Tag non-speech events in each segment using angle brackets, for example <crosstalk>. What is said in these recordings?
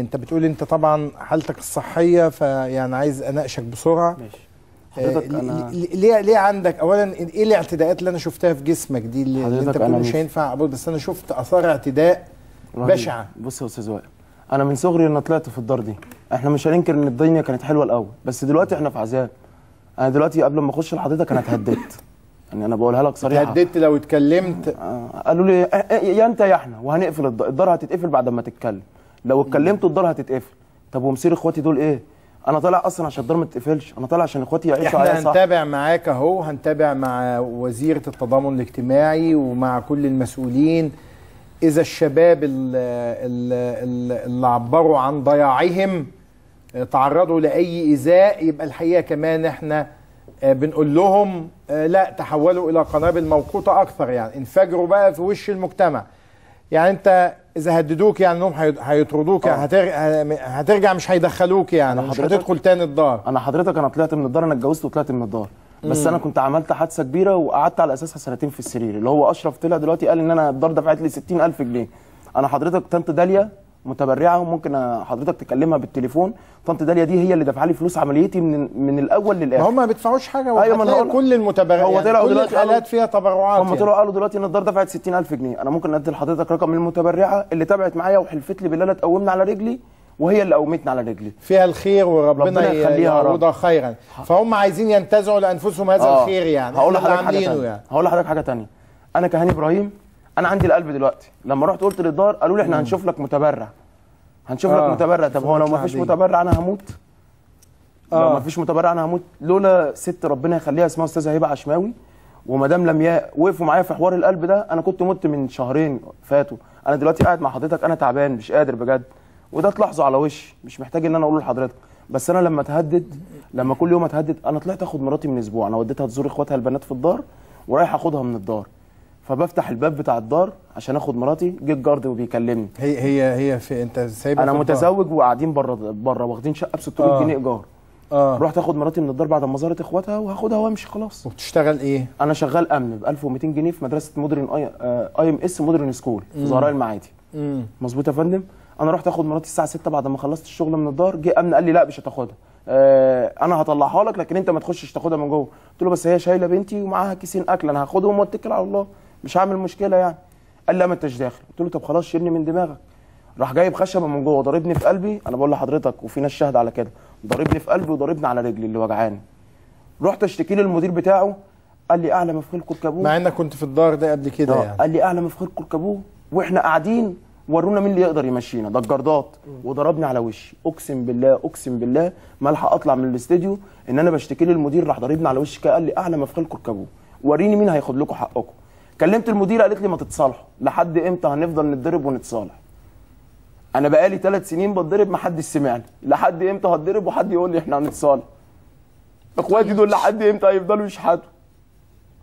انت بتقول انت طبعا حالتك الصحيه فيعني عايز اناقشك بسرعه ماشي آه، حضرتك آه انا ليه ليه عندك اولا ايه الاعتداءات اللي انا شفتها في جسمك دي اللي, انت بتقول مش هينفع اقول بس انا شفت اثار اعتداء بشعه بص يا استاذ وائل انا من صغري انا طلعت في الدار دي احنا مش هننكر ان الدنيا كانت حلوه الاول بس دلوقتي احنا في عذاب انا دلوقتي قبل ما اخش لحضرتك انا اتهددت <laughs> يعني انا بقولها لك صريحه اتهددت لو اتكلمت آه قالوا لي إيه، إيه، يا انت يا احنا وهنقفل الدار هتتقفل بعد ما تتكلم لو اتكلمتوا الدار هتتقفل طب ومصير اخواتي دول ايه انا طالع اصلا عشان الدار ما تتقفلش انا طالع عشان اخواتي يعيشوا عليا صح هنتابع معاك اهو هنتابع مع وزيره التضامن الاجتماعي ومع كل المسؤولين اذا الشباب اللي, اللي عبروا عن ضياعهم آه، تعرضوا لاي ايذاء يبقى الحقيقه كمان احنا آه، بنقول لهم آه، لا تحولوا الى قنابل موقوته اكثر يعني انفجروا بقى في وش المجتمع يعني انت اذا هددوك يعني انهم هيطردوك يعني آه. هترجع مش هيدخلوك يعني أنا مش هتدخل تاني الدار انا حضرتك انا طلعت من الدار انا اتجوزت وطلعت من الدار بس مم. انا كنت عملت حادثه كبيره وقعدت على اساسها سنتين في السرير اللي هو اشرف طلع دلوقتي قال ان انا الدار دفعت لي 60000 جنيه انا حضرتك طنط داليا متبرعه وممكن حضرتك تكلمها بالتليفون طنط داليا دي هي اللي دافعه لي فلوس عمليتي من من الاول للاخر هم ما بيدفعوش حاجه ايوه كل المتبرعات هو طلعوا دلوقتي الحالات فيها تبرعات هم يعني. طلعوا قالوا دلوقتي ان الدار دفعت 60000 جنيه انا ممكن ادي لحضرتك رقم من المتبرعه اللي تبعت معايا وحلفت لي بالله لا تقومنا على رجلي وهي اللي قومتنا على رجلي فيها الخير وربنا يعوضها خيرا فهم عايزين ينتزعوا لانفسهم هذا آه. الخير يعني هقول لحضرتك حاجه ثانيه يعني. هقول لحضرتك حاجه ثانيه انا كهاني ابراهيم انا عندي القلب دلوقتي لما رحت قلت للدار قالوا لي احنا هنشوف لك متبرع هنشوف آه. لك متبرع طب هو لو ما فيش متبرع انا هموت آه. لو ما فيش متبرع انا هموت لولا ست ربنا يخليها اسمها استاذه هبه عشماوي ومدام لمياء وقفوا معايا في حوار القلب ده انا كنت مت من شهرين فاتوا انا دلوقتي قاعد مع حضرتك انا تعبان مش قادر بجد وده تلاحظه على وشي مش محتاج ان انا اقوله لحضرتك بس انا لما اتهدد لما كل يوم اتهدد انا طلعت اخد مراتي من اسبوع انا وديتها تزور اخواتها البنات في الدار ورايح اخدها من الدار فبفتح الباب بتاع الدار عشان اخد مراتي جه الجارد وبيكلمني هي هي هي في انت سايبها انا متزوج وقاعدين بره بره واخدين شقه ب 600 آه. جنيه ايجار اه رحت اخد مراتي من الدار بعد ما زارت اخواتها وهاخدها وامشي خلاص وبتشتغل ايه انا شغال امن ب 1200 جنيه في مدرسه مودرن آه، اي ام اس مودرن سكول في زهراء المعادي مظبوط يا فندم انا رحت اخد مراتي الساعه 6 بعد ما خلصت الشغل من الدار جه امن قال لي لا مش هتاخدها آه، انا هطلعها لك لكن انت ما تخشش تاخدها من جوه قلت له بس هي شايله بنتي ومعاها كيسين اكل انا هاخدهم واتكل على الله مش هعمل مشكله يعني قال لي ما انتش داخل قلت له طب خلاص شيلني من دماغك راح جايب خشبه من جوه ضاربني في قلبي انا بقول لحضرتك وفي ناس شاهد على كده ضاربني في قلبي وضاربني على رجلي اللي وجعاني رحت اشتكي للمدير بتاعه قال لي اعلى في الكابوه مع انك كنت في الدار ده قبل كده آه. يعني قال لي اعلى في الكابوه واحنا قاعدين ورونا مين اللي يقدر يمشينا ده الجردات وضربني على وشي اقسم بالله اقسم بالله ما الحق اطلع من الاستديو ان انا بشتكي للمدير راح ضاربني على وشي قال لي اعلى في الكابوه وريني مين هياخد لكم حقكم كلمت المديره قالت لي ما تتصالحوا لحد امتى هنفضل نتضرب ونتصالح انا بقالي ثلاث سنين بتضرب ما حدش سمعني لحد امتى هتضرب وحد يقول لي احنا هنتصالح اخواتي دول لحد امتى هيفضلوا يشحتوا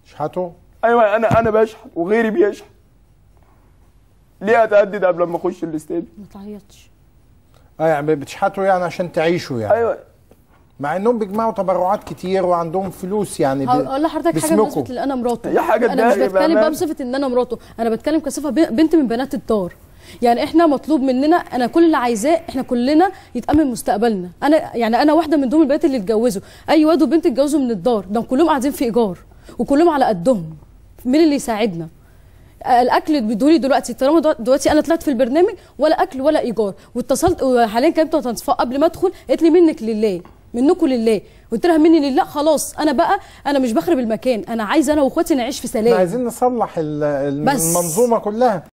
يشحتوا ايوه انا انا بشحت وغيري بيشحت ليه اتهدد قبل ما اخش الاستاد ما تعيطش اه يعني بتشحتوا يعني عشان تعيشوا يعني ايوه مع انهم بيجمعوا تبرعات كتير وعندهم فلوس يعني هقول لحضرتك حاجه بصفه ان انا مراته يا حاجه انا مش بتكلم بقى بصفه ان انا مراته انا بتكلم كصفه بنت من بنات الدار يعني احنا مطلوب مننا انا كل اللي عايزاه احنا كلنا يتامن مستقبلنا انا يعني انا واحده من دول البنات اللي اتجوزوا اي واد وبنت اتجوزوا من الدار ده كلهم قاعدين في ايجار وكلهم على قدهم مين اللي يساعدنا الاكل بيدولي دلوقتي طالما دلوقتي انا طلعت في البرنامج ولا اكل ولا ايجار واتصلت وحاليا كلمت قبل ما ادخل قالت لي منك لله منكم لله قلت لها مني لله خلاص انا بقى انا مش بخرب المكان انا عايز انا واخواتي نعيش في سلام عايزين نصلح المنظومه كلها